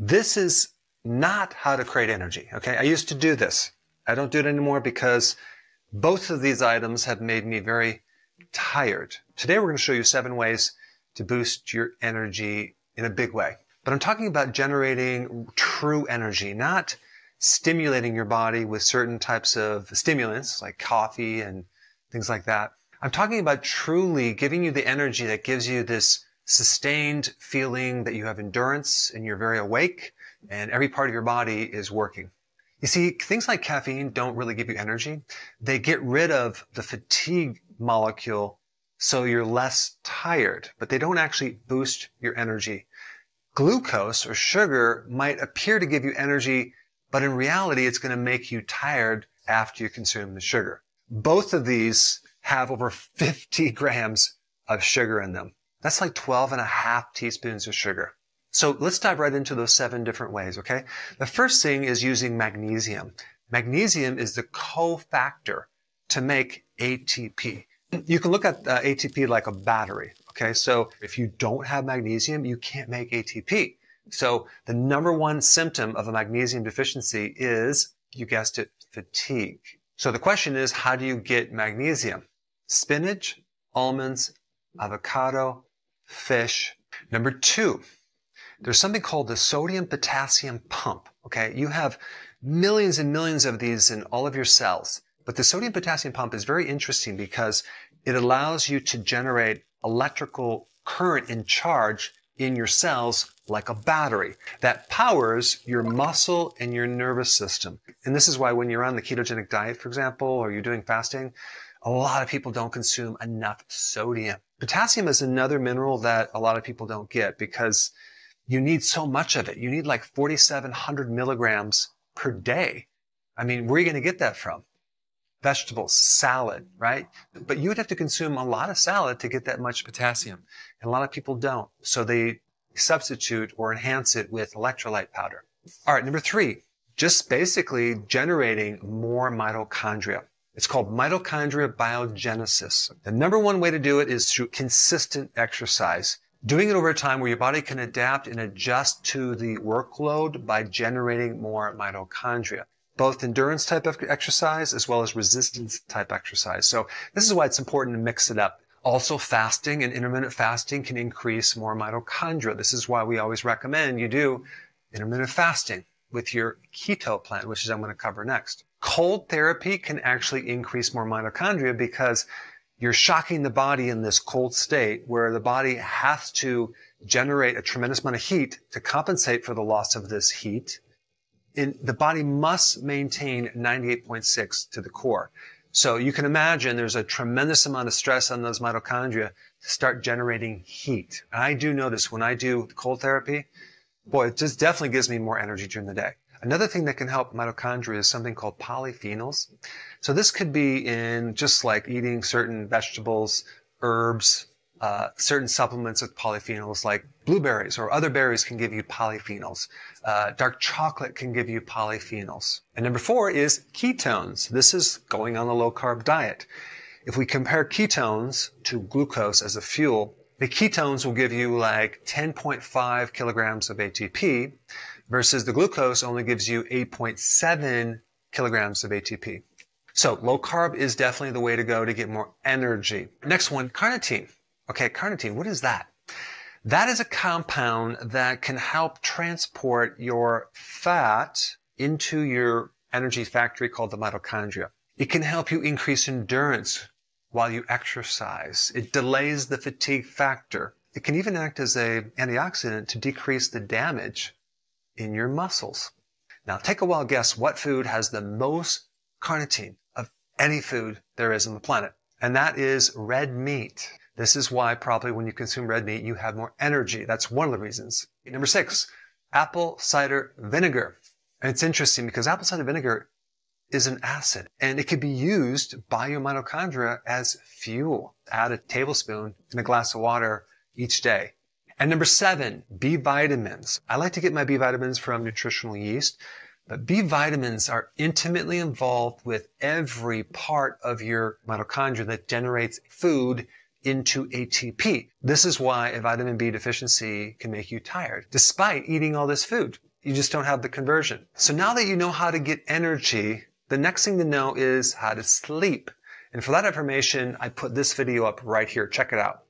This is not how to create energy. Okay. I used to do this. I don't do it anymore because both of these items have made me very tired. Today we're going to show you seven ways to boost your energy in a big way. But I'm talking about generating true energy, not stimulating your body with certain types of stimulants like coffee and things like that. I'm talking about truly giving you the energy that gives you this sustained feeling that you have endurance and you're very awake and every part of your body is working. You see, things like caffeine don't really give you energy. They get rid of the fatigue molecule so you're less tired, but they don't actually boost your energy. Glucose or sugar might appear to give you energy, but in reality, it's going to make you tired after you consume the sugar. Both of these have over 50 grams of sugar in them. That's like 12 and a half teaspoons of sugar. So let's dive right into those seven different ways, okay? The first thing is using magnesium. Magnesium is the cofactor to make ATP. You can look at uh, ATP like a battery, okay? So if you don't have magnesium, you can't make ATP. So the number one symptom of a magnesium deficiency is, you guessed it, fatigue. So the question is, how do you get magnesium? Spinach, almonds, avocado, fish. Number two, there's something called the sodium potassium pump. Okay, you have millions and millions of these in all of your cells. But the sodium potassium pump is very interesting because it allows you to generate electrical current and charge in your cells like a battery that powers your muscle and your nervous system. And this is why when you're on the ketogenic diet, for example, or you're doing fasting, a lot of people don't consume enough sodium potassium is another mineral that a lot of people don't get because you need so much of it. You need like 4,700 milligrams per day. I mean, where are you going to get that from? Vegetables, salad, right? But you would have to consume a lot of salad to get that much potassium. And a lot of people don't. So they substitute or enhance it with electrolyte powder. All right. Number three, just basically generating more mitochondria. It's called mitochondria biogenesis. The number one way to do it is through consistent exercise. Doing it over time where your body can adapt and adjust to the workload by generating more mitochondria both endurance type of exercise as well as resistance type exercise. So this is why it's important to mix it up. Also fasting and intermittent fasting can increase more mitochondria. This is why we always recommend you do intermittent fasting with your keto plan, which is I'm going to cover next. Cold therapy can actually increase more mitochondria because you're shocking the body in this cold state where the body has to generate a tremendous amount of heat to compensate for the loss of this heat. And the body must maintain 98.6 to the core. So you can imagine there's a tremendous amount of stress on those mitochondria to start generating heat. And I do notice when I do cold therapy, boy, it just definitely gives me more energy during the day. Another thing that can help mitochondria is something called polyphenols. So this could be in just like eating certain vegetables, herbs, uh, certain supplements with polyphenols like blueberries or other berries can give you polyphenols. Uh, dark chocolate can give you polyphenols. And number four is ketones. This is going on a low carb diet. If we compare ketones to glucose as a fuel, the ketones will give you like 10.5 kilograms of ATP, versus the glucose only gives you 8.7 kilograms of ATP. So low carb is definitely the way to go to get more energy. Next one, carnitine. Okay, carnitine, what is that? That is a compound that can help transport your fat into your energy factory called the mitochondria. It can help you increase endurance while you exercise. It delays the fatigue factor. It can even act as a antioxidant to decrease the damage in your muscles. Now take a wild guess what food has the most carnitine of any food there is on the planet. And that is red meat. This is why probably when you consume red meat, you have more energy. That's one of the reasons. Number six, apple cider vinegar. And it's interesting because apple cider vinegar is an acid and it can be used by your mitochondria as fuel. Add a tablespoon in a glass of water each day and number seven, B vitamins. I like to get my B vitamins from nutritional yeast, but B vitamins are intimately involved with every part of your mitochondria that generates food into ATP. This is why a vitamin B deficiency can make you tired, despite eating all this food. You just don't have the conversion. So now that you know how to get energy, the next thing to know is how to sleep. And for that information, I put this video up right here. Check it out.